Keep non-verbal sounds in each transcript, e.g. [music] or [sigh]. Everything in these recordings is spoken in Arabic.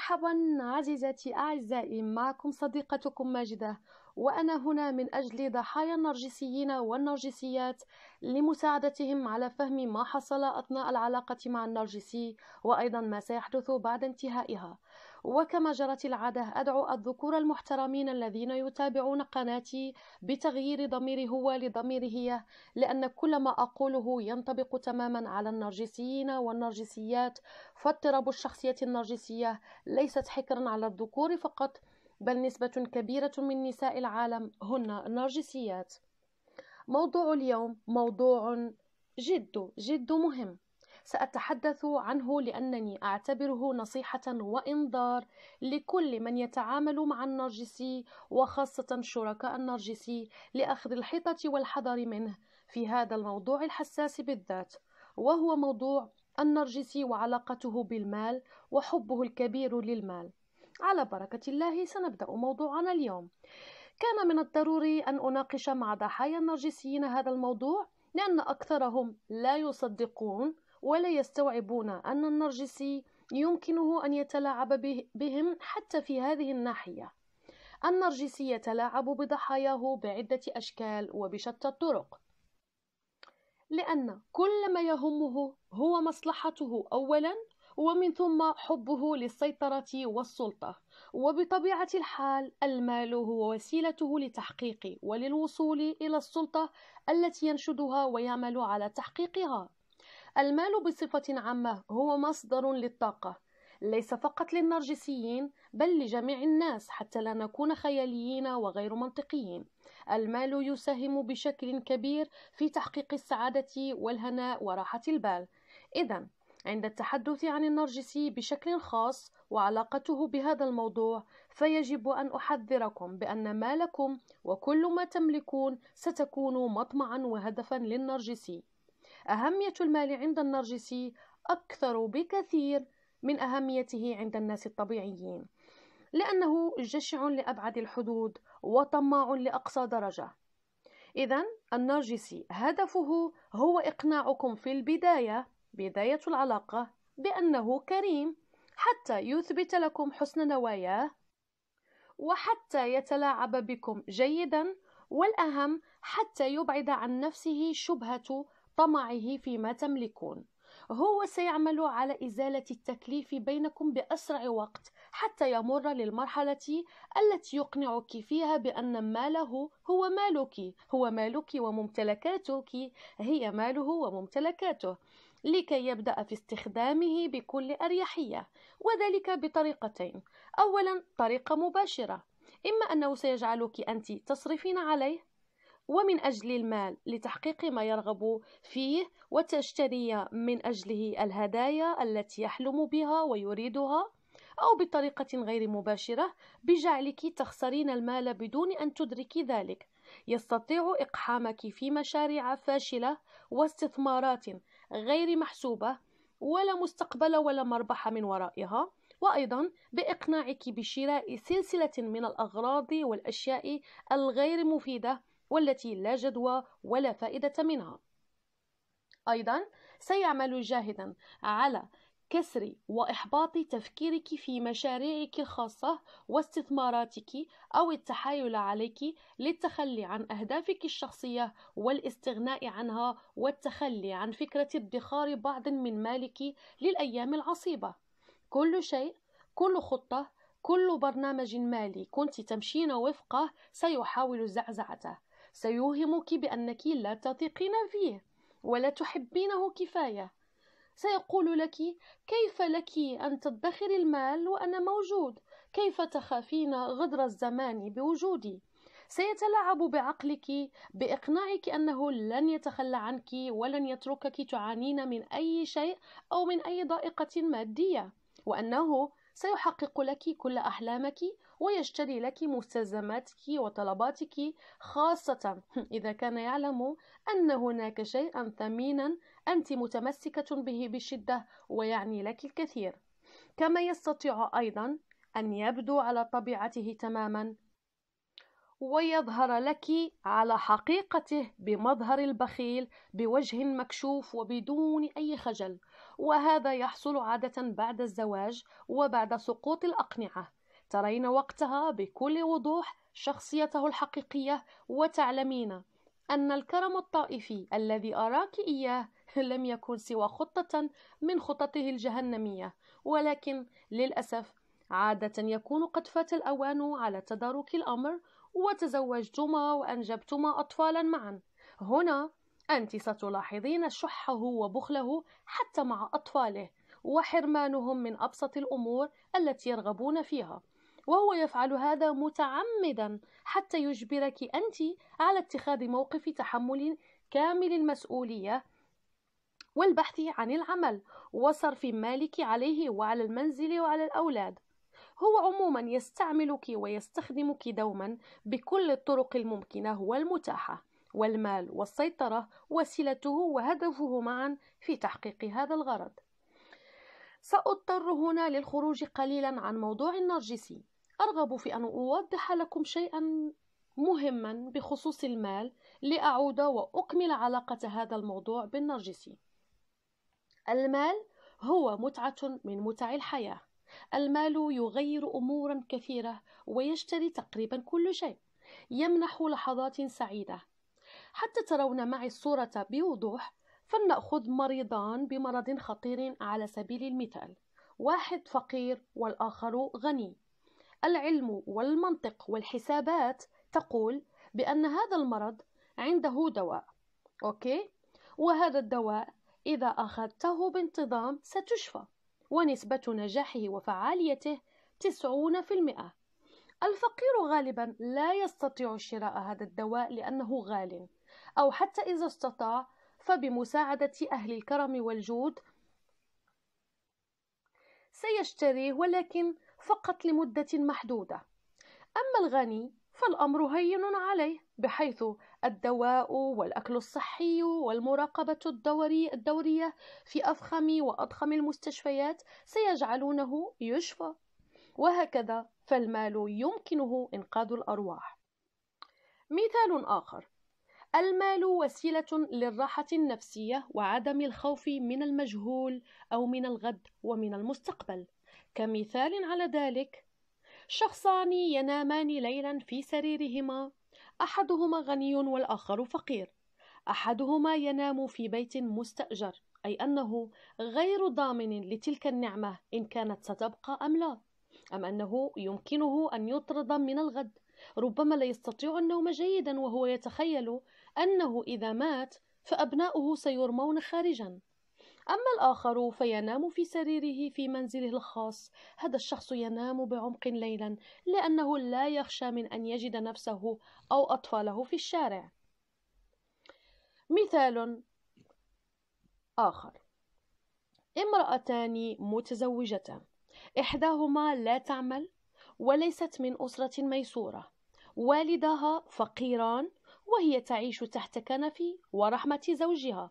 مرحبا عزيزتي أعزائي معكم صديقتكم ماجدة وأنا هنا من أجل ضحايا النرجسيين والنرجسيات لمساعدتهم على فهم ما حصل أثناء العلاقة مع النرجسي وأيضا ما سيحدث بعد انتهائها وكما جرت العادة أدعو الذكور المحترمين الذين يتابعون قناتي بتغيير ضمير هو لضمير هي لأن كل ما أقوله ينطبق تماما على النرجسيين والنرجسيات فاضطراب الشخصية النرجسية ليست حكرا على الذكور فقط بل نسبة كبيرة من نساء العالم هن نرجسيات موضوع اليوم موضوع جد جد مهم سأتحدث عنه لأنني أعتبره نصيحة وإنذار لكل من يتعامل مع النرجسي وخاصة شركاء النرجسي لأخذ الحيطة والحذر منه في هذا الموضوع الحساس بالذات وهو موضوع النرجسي وعلاقته بالمال وحبه الكبير للمال على بركة الله سنبدأ موضوعنا اليوم كان من الضروري أن أناقش مع ضحايا النرجسيين هذا الموضوع لأن أكثرهم لا يصدقون ولا يستوعبون أن النرجسي يمكنه أن يتلاعب بهم حتى في هذه الناحية النرجسي يتلاعب بضحاياه بعدة أشكال وبشتى الطرق لأن كل ما يهمه هو مصلحته أولا ومن ثم حبه للسيطرة والسلطة وبطبيعة الحال المال هو وسيلته لتحقيق وللوصول إلى السلطة التي ينشدها ويعمل على تحقيقها المال بصفة عامة هو مصدر للطاقة ليس فقط للنرجسيين بل لجميع الناس حتى لا نكون خياليين وغير منطقيين المال يساهم بشكل كبير في تحقيق السعادة والهناء وراحة البال إذا عند التحدث عن النرجسي بشكل خاص وعلاقته بهذا الموضوع فيجب أن أحذركم بأن مالكم وكل ما تملكون ستكون مطمعا وهدفا للنرجسي أهمية المال عند النرجسي أكثر بكثير من أهميته عند الناس الطبيعيين لأنه جشع لأبعد الحدود وطماع لأقصى درجة إذا النرجسي هدفه هو إقناعكم في البداية بداية العلاقة بأنه كريم حتى يثبت لكم حسن نواياه وحتى يتلاعب بكم جيدا والأهم حتى يبعد عن نفسه شبهة طمعه فيما تملكون هو سيعمل على إزالة التكليف بينكم بأسرع وقت حتى يمر للمرحلة التي يقنعك فيها بأن ماله هو مالك هو مالك وممتلكاتك هي ماله وممتلكاته لكي يبدأ في استخدامه بكل أريحية وذلك بطريقتين أولا طريقة مباشرة إما أنه سيجعلك أنت تصرفين عليه ومن أجل المال لتحقيق ما يرغب فيه وتشتري من أجله الهدايا التي يحلم بها ويريدها أو بطريقة غير مباشرة بجعلك تخسرين المال بدون أن تدركي ذلك يستطيع إقحامك في مشاريع فاشلة واستثمارات غير محسوبة ولا مستقبل ولا مربح من ورائها وأيضا بإقناعك بشراء سلسلة من الأغراض والأشياء الغير مفيدة والتي لا جدوى ولا فائدة منها أيضا سيعمل جاهدا على كسر وإحباط تفكيرك في مشاريعك الخاصة واستثماراتك أو التحايل عليك للتخلي عن أهدافك الشخصية والاستغناء عنها والتخلي عن فكرة ادخار بعض من مالك للأيام العصيبة كل شيء كل خطة كل برنامج مالي كنت تمشين وفقه سيحاول زعزعته سيوهمك بأنك لا تثقين فيه ولا تحبينه كفاية سيقول لك كيف لك أن تدخري المال وأنا موجود كيف تخافين غدر الزمان بوجودي سيتلاعب بعقلك باقناعك انه لن يتخلى عنك ولن يتركك تعانين من اي شيء او من اي ضائقه ماديه وانه سيحقق لك كل احلامك ويشتري لك مستلزماتك وطلباتك خاصة [laughs] إذا كان يعلم أن هناك شيئا ثمينا أنت متمسكة به بشدة ويعني لك الكثير كما يستطيع أيضا أن يبدو على طبيعته تماما ويظهر لك على حقيقته بمظهر البخيل بوجه مكشوف وبدون أي خجل وهذا يحصل عادة بعد الزواج وبعد سقوط الأقنعة ترين وقتها بكل وضوح شخصيته الحقيقية وتعلمين أن الكرم الطائفي الذي أراك إياه [laughs] لم يكن سوى خطة من خططه الجهنمية ولكن للأسف عادة يكون قد فات الأوان على تدارك الأمر وتزوجتما وأنجبتما أطفالا معا هنا أنت ستلاحظين شحه وبخله حتى مع أطفاله وحرمانهم من أبسط الأمور التي يرغبون فيها وهو يفعل هذا متعمدا حتى يجبرك أنت على اتخاذ موقف تحمل كامل المسؤولية والبحث عن العمل وصرف مالك عليه وعلى المنزل وعلى الأولاد هو عموما يستعملك ويستخدمك دوما بكل الطرق الممكنة والمتاحة والمال والسيطرة وسيلته وهدفه معا في تحقيق هذا الغرض سأضطر هنا للخروج قليلا عن موضوع النرجسي أرغب في أن أوضح لكم شيئا مهما بخصوص المال لأعود وأكمل علاقة هذا الموضوع بالنرجسي المال هو متعة من متع الحياة المال يغير أمورا كثيرة ويشتري تقريبا كل شيء يمنح لحظات سعيدة حتى ترون معي الصورة بوضوح فلنأخذ مريضان بمرض خطير على سبيل المثال واحد فقير والآخر غني العلم والمنطق والحسابات تقول بأن هذا المرض عنده دواء أوكي؟ وهذا الدواء إذا أخذته بانتظام ستشفى ونسبة نجاحه وفعاليته 90% الفقير غالبا لا يستطيع شراء هذا الدواء لأنه غال أو حتى إذا استطاع فبمساعدة أهل الكرم والجود سيشتريه ولكن فقط لمدة محدودة أما الغني فالأمر هين عليه بحيث الدواء والأكل الصحي والمراقبة الدوري الدورية في أفخم وأضخم المستشفيات سيجعلونه يشفى وهكذا فالمال يمكنه إنقاذ الأرواح مثال آخر المال وسيلة للراحة النفسية وعدم الخوف من المجهول أو من الغد ومن المستقبل كمثال على ذلك شخصان ينامان ليلا في سريرهما احدهما غني والاخر فقير احدهما ينام في بيت مستاجر اي انه غير ضامن لتلك النعمه ان كانت ستبقى ام لا ام انه يمكنه ان يطرد من الغد ربما لا يستطيع النوم جيدا وهو يتخيل انه اذا مات فابناؤه سيرمون خارجا أما الآخر فينام في سريره في منزله الخاص هذا الشخص ينام بعمق ليلا لأنه لا يخشى من أن يجد نفسه أو أطفاله في الشارع مثال آخر امرأتان متزوجتان إحداهما لا تعمل وليست من أسرة ميسورة والداها فقيران وهي تعيش تحت كنف ورحمة زوجها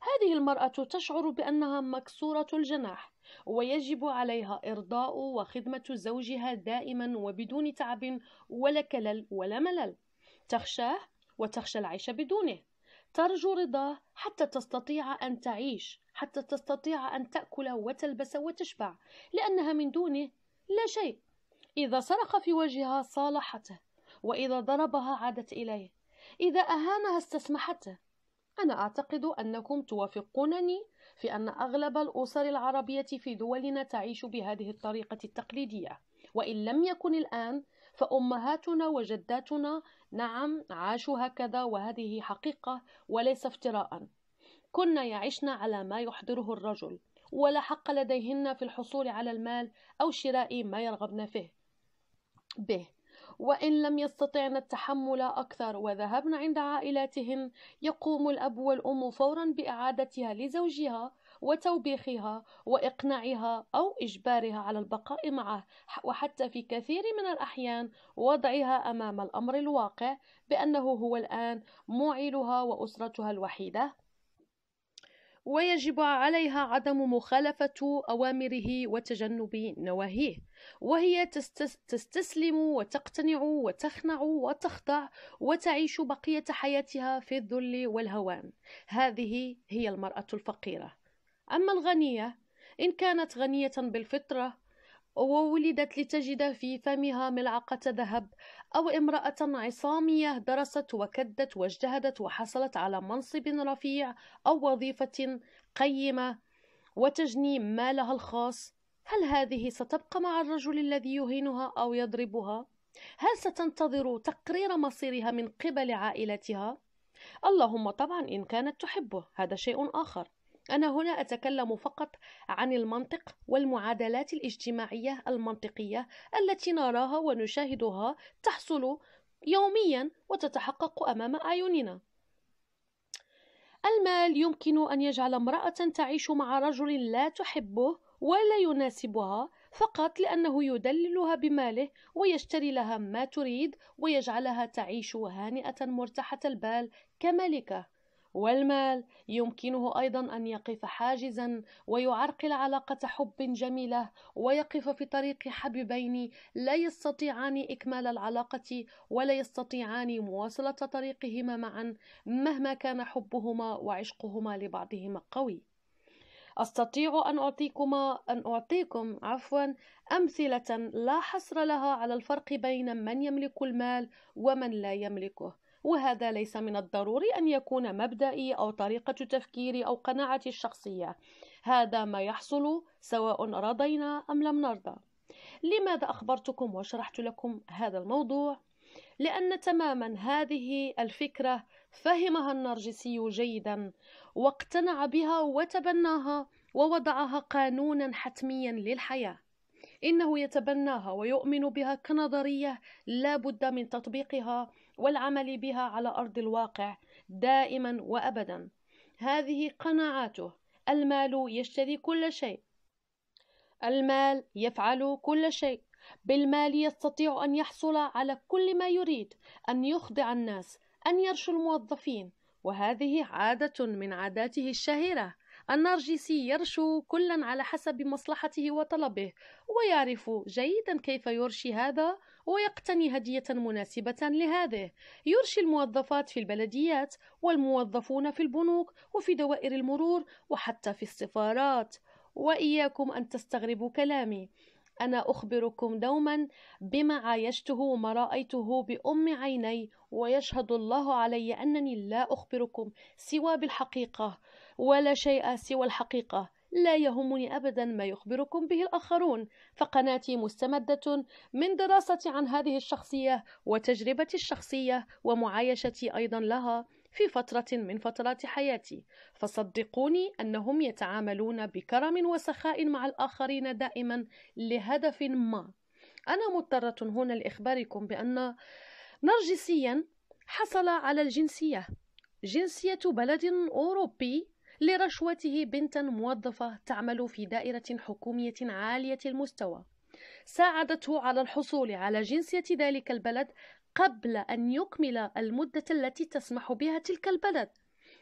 هذه المرأة تشعر بأنها مكسورة الجناح ويجب عليها إرضاء وخدمة زوجها دائما وبدون تعب ولا كلل ولا ملل تخشاه وتخشى العيش بدونه ترجو رضاه حتى تستطيع أن تعيش حتى تستطيع أن تأكل وتلبس وتشبع لأنها من دونه لا شيء إذا صرخ في وجهها صالحته وإذا ضربها عادت إليه إذا أهانها استسمحته أنا أعتقد أنكم توافقونني في أن أغلب الأسر العربية في دولنا تعيش بهذه الطريقة التقليدية، وإن لم يكن الآن فأمهاتنا وجداتنا نعم عاشوا هكذا وهذه حقيقة وليس افتراء. كنا يعشن على ما يحضره الرجل، ولا حق لديهن في الحصول على المال أو شراء ما يرغبن فيه. به وإن لم يستطعن التحمل أكثر وذهبن عند عائلاتهن يقوم الأب والأم فورا بإعادتها لزوجها وتوبيخها وإقناعها أو إجبارها على البقاء معه وحتى في كثير من الأحيان وضعها أمام الأمر الواقع بأنه هو الآن موعلها وأسرتها الوحيدة ويجب عليها عدم مخالفة أوامره وتجنب نواهيه وهي تستسلم وتقتنع وتخنع وتخضع وتعيش بقية حياتها في الذل والهوان هذه هي المرأة الفقيرة أما الغنية إن كانت غنية بالفطرة وولدت لتجد في فمها ملعقة ذهب أو امرأة عصامية درست وكدت واجتهدت وحصلت على منصب رفيع أو وظيفة قيمة وتجني مالها الخاص هل هذه ستبقى مع الرجل الذي يهينها أو يضربها؟ هل ستنتظر تقرير مصيرها من قبل عائلتها؟ اللهم طبعا إن كانت تحبه هذا شيء آخر أنا هنا أتكلم فقط عن المنطق والمعادلات الاجتماعية المنطقية التي نراها ونشاهدها تحصل يوميا وتتحقق أمام أعيننا. المال يمكن أن يجعل امرأة تعيش مع رجل لا تحبه ولا يناسبها فقط لأنه يدللها بماله ويشتري لها ما تريد ويجعلها تعيش هانئة مرتاحة البال كملكة. والمال يمكنه ايضا ان يقف حاجزا ويعرقل علاقه حب جميله ويقف في طريق حبيبين لا يستطيعان اكمال العلاقه ولا يستطيعان مواصله طريقهما معا مهما كان حبهما وعشقهما لبعضهما قوي استطيع ان اعطيكما ان اعطيكم عفوا امثله لا حصر لها على الفرق بين من يملك المال ومن لا يملكه وهذا ليس من الضروري أن يكون مبدئي أو طريقة تفكيري أو قناعتي الشخصية هذا ما يحصل سواء رضينا أم لم نرضى لماذا أخبرتكم وشرحت لكم هذا الموضوع؟ لأن تماما هذه الفكرة فهمها النرجسي جيدا واقتنع بها وتبناها ووضعها قانونا حتميا للحياه انه يتبناها ويؤمن بها كنظريه لا بد من تطبيقها والعمل بها على ارض الواقع دائما وابدا هذه قناعاته المال يشتري كل شيء المال يفعل كل شيء بالمال يستطيع ان يحصل على كل ما يريد ان يخدع الناس ان يرشو الموظفين وهذه عاده من عاداته الشهيره النرجسي يرشو كلا على حسب مصلحته وطلبه ويعرف جيدا كيف يرشي هذا ويقتني هدية مناسبة لهذه يرشي الموظفات في البلديات والموظفون في البنوك وفي دوائر المرور وحتى في السفارات وإياكم أن تستغربوا كلامي أنا أخبركم دوما بما عايشته وما رأيته بأم عيني ويشهد الله علي أنني لا أخبركم سوى بالحقيقة ولا شيء سوى الحقيقة لا يهمني أبدا ما يخبركم به الآخرون فقناتي مستمدة من دراستي عن هذه الشخصية وتجربتي الشخصية ومعايشتي أيضا لها في فترة من فترات حياتي فصدقوني أنهم يتعاملون بكرم وسخاء مع الآخرين دائما لهدف ما أنا مضطرة هنا لإخباركم بأن نرجسيا حصل على الجنسية جنسية بلد أوروبي لرشوته بنتا موظفة تعمل في دائرة حكومية عالية المستوى ساعدته على الحصول على جنسية ذلك البلد قبل أن يكمل المدة التي تسمح بها تلك البلد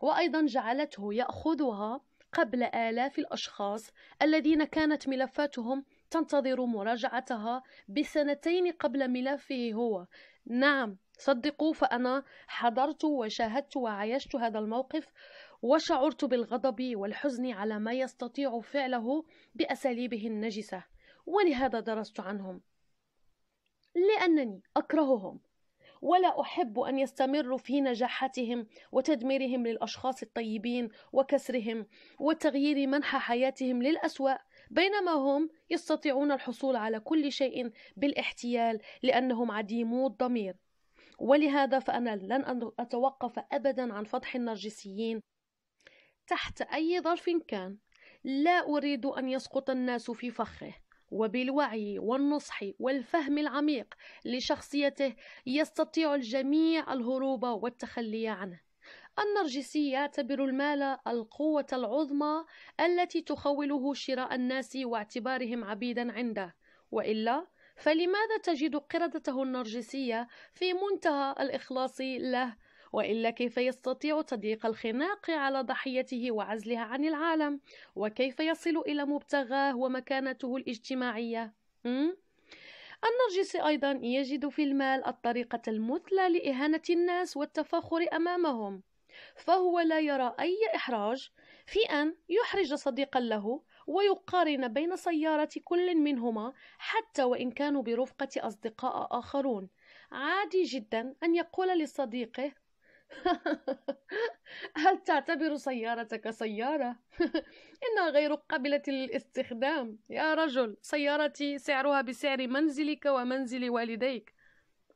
وأيضا جعلته يأخذها قبل آلاف الأشخاص الذين كانت ملفاتهم تنتظر مراجعتها بسنتين قبل ملفه هو نعم صدقوا فأنا حضرت وشاهدت وعايشت هذا الموقف وشعرت بالغضب والحزن على ما يستطيع فعله بأساليبه النجسة ولهذا درست عنهم لأنني أكرههم ولا أحب أن يستمروا في نجاحاتهم وتدميرهم للأشخاص الطيبين وكسرهم وتغيير منحى حياتهم للأسوأ بينما هم يستطيعون الحصول على كل شيء بالاحتيال لأنهم عديمو الضمير ولهذا فأنا لن أتوقف أبدا عن فضح النرجسيين تحت أي ظرف كان لا أريد أن يسقط الناس في فخه وبالوعي والنصح والفهم العميق لشخصيته يستطيع الجميع الهروب والتخلي عنه النرجسي يعتبر المال القوة العظمى التي تخوله شراء الناس واعتبارهم عبيدا عنده وإلا فلماذا تجد قردته النرجسية في منتهى الإخلاص له وإلا كيف يستطيع تضييق الخناق على ضحيته وعزلها عن العالم وكيف يصل إلى مبتغاه ومكانته الاجتماعية النرجسي أيضا يجد في المال الطريقة المثلى لإهانة الناس والتفاخر أمامهم فهو لا يرى أي إحراج في أن يحرج صديقا له ويقارن بين سيارة كل منهما حتى وإن كانوا برفقة أصدقاء آخرون عادي جدا أن يقول لصديقه [laughs] هل تعتبر سيارتك سيارة؟ [laughs] إنها غير قابلة للاستخدام يا رجل سيارتي سعرها بسعر منزلك ومنزل والديك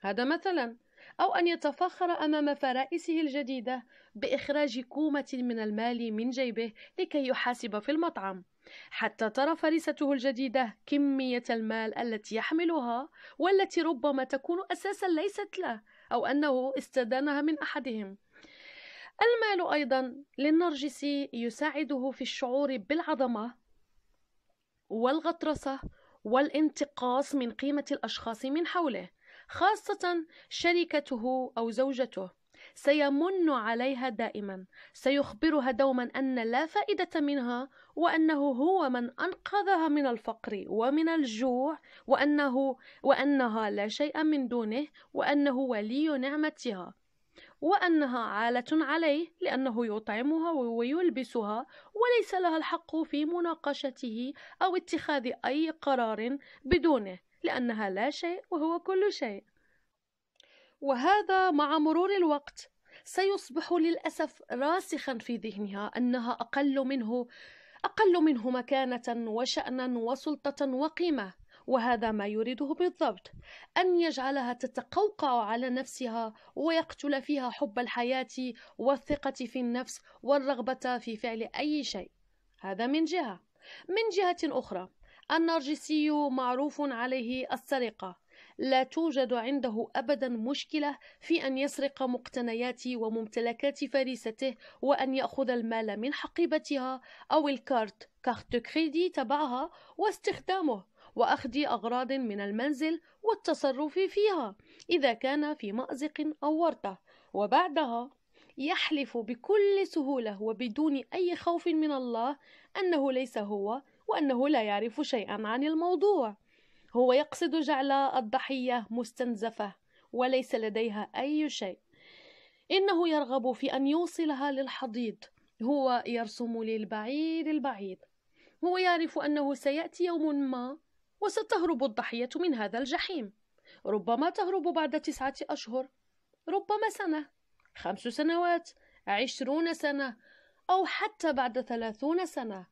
هذا مثلا أو أن يتفاخر أمام فرائسه الجديدة بإخراج كومة من المال من جيبه لكي يحاسب في المطعم حتى ترى فريسته الجديدة كمية المال التي يحملها والتي ربما تكون أساسا ليست له أو أنه استدانها من أحدهم المال أيضا للنرجسي يساعده في الشعور بالعظمة والغطرسة والانتقاص من قيمة الأشخاص من حوله خاصة شريكته أو زوجته سيمن عليها دائما سيخبرها دوما أن لا فائدة منها وأنه هو من أنقذها من الفقر ومن الجوع وأنه وأنها لا شيء من دونه وأنه ولي نعمتها وأنها عالة عليه لأنه يطعمها ويلبسها وليس لها الحق في مناقشته أو اتخاذ أي قرار بدونه لأنها لا شيء وهو كل شيء وهذا مع مرور الوقت سيصبح للأسف راسخا في ذهنها أنها أقل منه أقل منه مكانة وشأنا وسلطة وقيمة وهذا ما يريده بالضبط أن يجعلها تتقوقع على نفسها ويقتل فيها حب الحياة والثقة في النفس والرغبة في فعل أي شيء هذا من جهة من جهة أخرى النرجسي معروف عليه السرقة لا توجد عنده أبدا مشكلة في أن يسرق مقتنياتي وممتلكات فريسته وأن يأخذ المال من حقيبتها أو الكارت كارت كريدي تبعها واستخدامه وأخذ أغراض من المنزل والتصرف فيها إذا كان في مأزق أو ورطة وبعدها يحلف بكل سهولة وبدون أي خوف من الله أنه ليس هو وأنه لا يعرف شيئا عن الموضوع هو يقصد جعل الضحية مستنزفة وليس لديها أي شيء إنه يرغب في أن يوصلها للحضيض هو يرسم للبعيد البعيد هو يعرف أنه سيأتي يوم ما وستهرب الضحية من هذا الجحيم ربما تهرب بعد تسعة أشهر ربما سنة خمس سنوات عشرون سنة أو حتى بعد ثلاثون سنة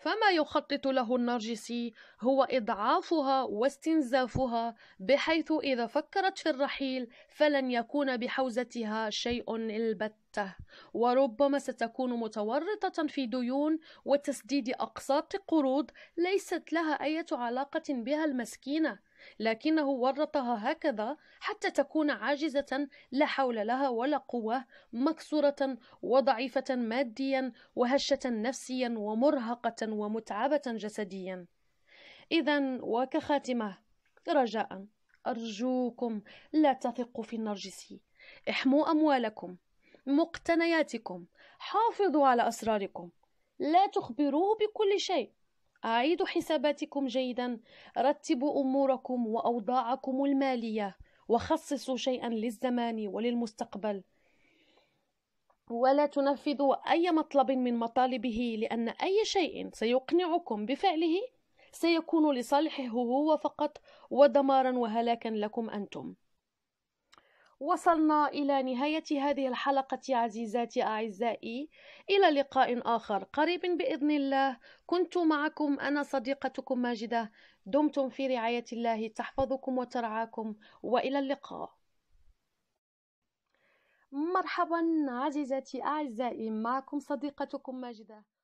فما يخطط له النرجسي هو إضعافها واستنزافها بحيث إذا فكرت في الرحيل فلن يكون بحوزتها شيء البتة وربما ستكون متورطة في ديون وتسديد أقساط قروض ليست لها أي علاقة بها المسكينة لكنه ورطها هكذا حتى تكون عاجزة لا حول لها ولا قوة مكسورة وضعيفة ماديا وهشة نفسيا ومرهقة ومتعبة جسديا إذا وكخاتمة رجاء أرجوكم لا تثقوا في النرجسي احموا أموالكم مقتنياتكم حافظوا على أسراركم لا تخبروه بكل شيء أعيدوا حساباتكم جيدا رتبوا أموركم وأوضاعكم المالية وخصصوا شيئا للزمان وللمستقبل ولا تنفذوا أي مطلب من مطالبه لأن أي شيء سيقنعكم بفعله سيكون لصالحه هو فقط ودمارا وهلاكا لكم أنتم وصلنا إلى نهاية هذه الحلقة عزيزاتي أعزائي إلى لقاء آخر قريب بإذن الله كنت معكم أنا صديقتكم ماجدة دمتم في رعاية الله تحفظكم وترعاكم وإلى اللقاء مرحبا عزيزاتي أعزائي معكم صديقتكم ماجدة